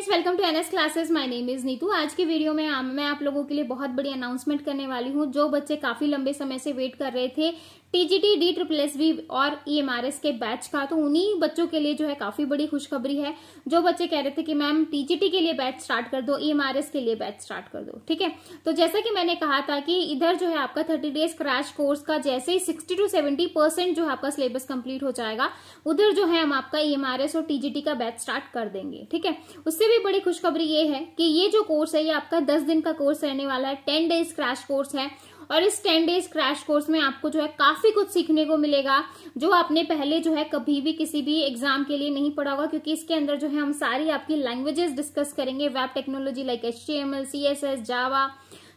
friends welcome to NS classes my name is Neetu आज के video में आ, मैं आप लोगों के लिए बहुत बड़ी अनाउंसमेंट करने वाली हूँ जो बच्चे काफी लंबे समय से वेट कर रहे थे TGT D triple S B और ईएमआरएस e के बैच का तो उन्हीं बच्चों के लिए जो है काफी बड़ी खुशखबरी है जो बच्चे कह रहे थे कि मैम टीजीटी के लिए बैच स्टार्ट कर दो ईएमआरएस e के लिए बैच स्टार्ट कर दो ठीक है तो जैसा कि मैंने कहा था कि इधर जो है आपका थर्टी डेज क्रैश कोर्स का जैसे ही सिक्सटी टू सेवेंटी परसेंट जो है आपका सिलेबस कंप्लीट हो जाएगा उधर जो है हम आपका ईएमआरएस e और टीजीटी का बैच स्टार्ट कर देंगे ठीक है उससे भी बड़ी खुशखबरी ये है कि ये जो कोर्स है ये आपका दस दिन का कोर्स रहने वाला है टेन डेज क्रैश कोर्स है और इस टेन डेज क्रैश कोर्स में आपको जो है काफी कुछ सीखने को मिलेगा जो आपने पहले जो है कभी भी किसी भी एग्जाम के लिए नहीं पढ़ा होगा क्योंकि इसके अंदर जो है हम सारी आपकी लैंग्वेजेस डिस्कस करेंगे web technology like H T M L C S S Java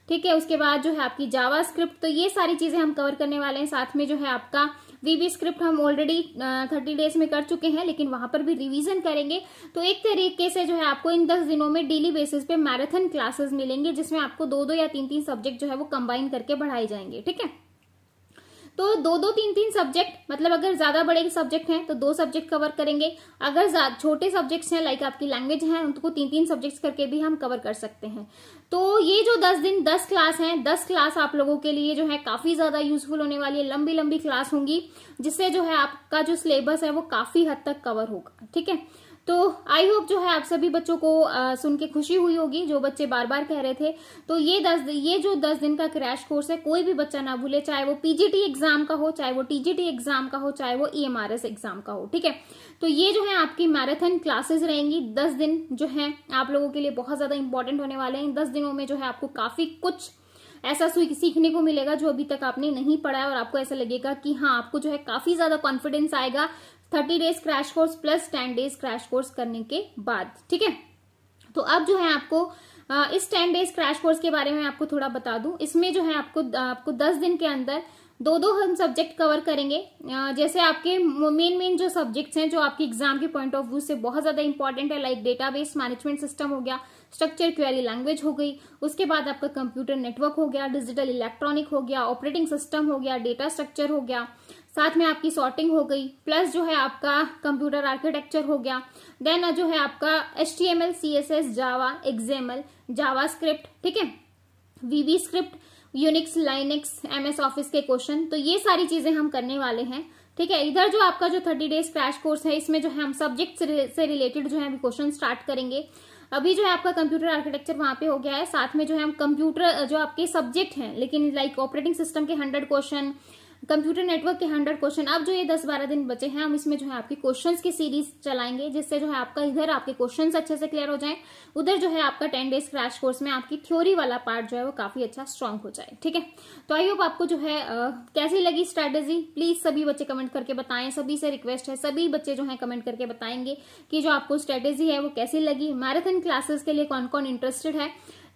ठीक है उसके बाद जो है आपकी जावा स्क्रिप्ट तो ये सारी चीजें हम कवर करने वाले हैं साथ में जो है आपका वीवी स्क्रिप्ट हम ऑलरेडी थर्टी डेज में कर चुके हैं लेकिन वहां पर भी रिविजन करेंगे तो एक तरीके से जो है आपको इन दस दिनों में डेली बेसिस पे मैराथन क्लासेस मिलेंगे जिसमें आपको दो दो या तीन तीन सब्जेक्ट जो है वो कंबाइन करके पढ़ाए जाएंगे ठीक है तो दो दो तीन तीन सब्जेक्ट मतलब अगर ज़्यादा बड़े सब्जेक्ट हैं तो दो सब्जेक्ट कवर करेंगे अगर छोटे सब्जेक्ट्स हैं लाइक आपकी लैंग्वेज है उनको तीन तीन सब्जेक्ट्स करके भी हम कवर कर सकते हैं तो ये जो दस दिन दस क्लास है दस क्लास आप लोगों के लिए जो है काफ़ी ज़्यादा यूजफुल होने वाली है लंबी लंबी क्लास होंगी जिससे जो है आपका जो सिलेबस है वो काफ़ी हद तक कवर होगा ठीक है तो आई होप जो है आप सभी बच्चों को आ, सुन के खुशी हुई होगी जो बच्चे बार बार कह रहे थे तो ये दस ये जो दस दिन का क्रैश कोर्स है कोई भी बच्चा ना भूले चाहे वो पीजीटी एग्जाम का हो चाहे वो टीजीटी एग्जाम का हो चाहे वो ईएमआरएस e एग्जाम का हो ठीक है तो ये जो है आपकी मैराथन क्लासेस रहेंगी दस दिन जो है आप लोगों के लिए बहुत ज्यादा इंपॉर्टेंट होने वाले हैं इन दस दिनों में जो है आपको काफी कुछ ऐसा सीखने को मिलेगा जो अभी तक आपने नहीं पढ़ा है और आपको ऐसा लगेगा कि हाँ आपको जो है काफी ज्यादा कॉन्फिडेंस आएगा thirty days crash course plus ten days crash course करने के बाद ठीक है तो अब जो है आपको इस टेन डेज क्रैश कोर्स के बारे में आपको थोड़ा बता दूं इसमें जो है आपको आपको दस दिन के अंदर दो दो हम सब्जेक्ट कवर करेंगे जैसे आपके मेन मेन जो सब्जेक्ट्स हैं जो आपके एग्जाम के पॉइंट ऑफ व्यू से बहुत ज़्यादा इंपॉर्टेंट है लाइक डेटाबेस मैनेजमेंट सिस्टम हो गया स्ट्रक्चर क्वेरी लैंग्वेज हो गई उसके बाद आपका कंप्यूटर नेटवर्क हो गया डिजिटल इलेक्ट्रॉनिक हो गया ऑपरेटिंग सिस्टम हो गया डेटा स्ट्रक्चर हो गया साथ में आपकी सॉर्टिंग हो गई प्लस जो है आपका कंप्यूटर आर्किटेक्चर हो गया देन जो है आपका H T M L C S S Java XML Java script ठीक है VB script Unix Linux M S Office के क्वेश्चन तो ये सारी चीजें हम करने वाले हैं ठीक है इधर जो आपका जो थर्टी डेज क्रैश कोर्स है इसमें जो है हम सब्जेक्ट से रिलेटेड जो है अभी क्वेश्चन स्टार्ट करेंगे अभी जो है आपका कंप्यूटर आर्किटेक्चर वहां पे हो गया है साथ में जो है हम कंप्यूटर जो आपके सब्जेक्ट हैं लेकिन लाइक ऑपरेटिंग सिस्टम के हंड्रेड क्वेश्चन कंप्यूटर नेटवर्क के हंड्रेड क्वेश्चन अब जो ये दस बारह दिन बचे हैं हम इसमें जो है आपकी क्वेश्चंस की सीरीज चलाएंगे जिससे जो है आपका इधर आपके क्वेश्चंस अच्छे से क्लियर हो जाए उधर जो है आपका टेन डेज क्रैश कोर्स में आपकी थ्योरी वाला पार्ट जो है वो काफी अच्छा स्ट्रांग हो जाए ठीक है तो आई होप आपको जो है आ, कैसी लगी स्ट्रेटेजी प्लीज सभी बच्चे कमेंट करके बताएं सभी से रिक्वेस्ट है सभी बच्चे जो है कमेंट करके बताएंगे कि जो आपको स्ट्रेटेजी है वो कैसी लगी मैराथन क्लासेस के लिए कौन कौन इंटरेस्टेड है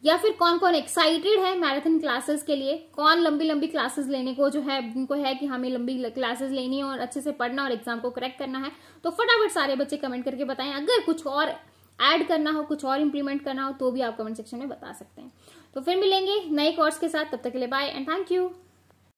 या फिर कौन कौन एक्साइटेड है मैराथन क्लासेस के लिए कौन लंबी लंबी क्लासेस लेने को जो है उनको है कि हमें लंबी क्लासेस लेनी है और अच्छे से पढ़ना और एग्जाम को करेक्ट करना है तो फटाफट सारे बच्चे कमेंट करके बताएं अगर कुछ और ऐड करना हो कुछ और इम्प्लीमेंट करना हो तो भी आप कमेंट सेक्शन में बता सकते हैं तो फिर मिलेंगे नए कोर्स के साथ तब तक के लिए बाय एंड थैंक यू